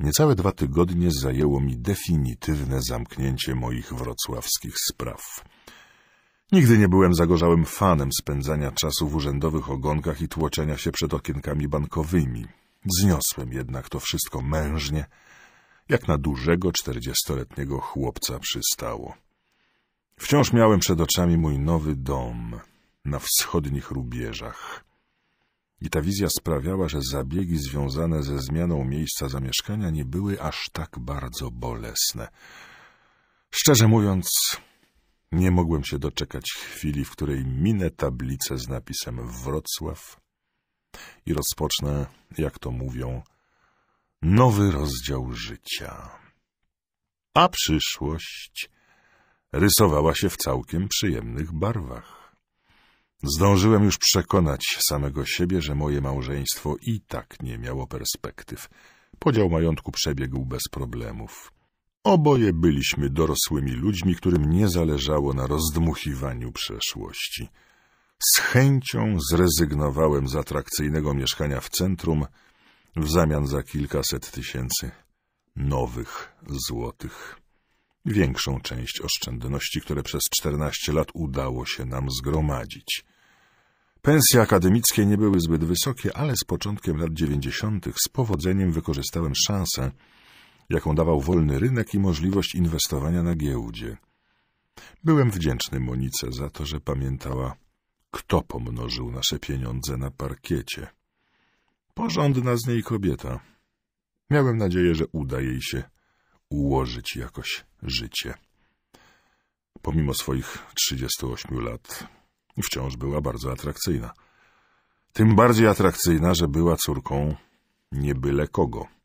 Niecałe dwa tygodnie zajęło mi definitywne zamknięcie moich wrocławskich spraw. Nigdy nie byłem zagorzałym fanem spędzania czasu w urzędowych ogonkach i tłoczenia się przed okienkami bankowymi. Zniosłem jednak to wszystko mężnie, jak na dużego czterdziestoletniego chłopca przystało. Wciąż miałem przed oczami mój nowy dom na wschodnich rubieżach i ta wizja sprawiała, że zabiegi związane ze zmianą miejsca zamieszkania nie były aż tak bardzo bolesne. Szczerze mówiąc, nie mogłem się doczekać chwili, w której minę tablicę z napisem Wrocław i rozpocznę, jak to mówią, nowy rozdział życia. A przyszłość rysowała się w całkiem przyjemnych barwach. Zdążyłem już przekonać samego siebie, że moje małżeństwo i tak nie miało perspektyw. Podział majątku przebiegł bez problemów. Oboje byliśmy dorosłymi ludźmi, którym nie zależało na rozdmuchiwaniu przeszłości. Z chęcią zrezygnowałem z atrakcyjnego mieszkania w centrum w zamian za kilkaset tysięcy nowych złotych większą część oszczędności, które przez 14 lat udało się nam zgromadzić. Pensje akademickie nie były zbyt wysokie, ale z początkiem lat 90. z powodzeniem wykorzystałem szansę, jaką dawał wolny rynek i możliwość inwestowania na giełdzie. Byłem wdzięczny Monice za to, że pamiętała, kto pomnożył nasze pieniądze na parkiecie. Porządna z niej kobieta. Miałem nadzieję, że uda jej się ułożyć jakoś życie. Pomimo swoich 38 lat wciąż była bardzo atrakcyjna. Tym bardziej atrakcyjna, że była córką nie byle kogo.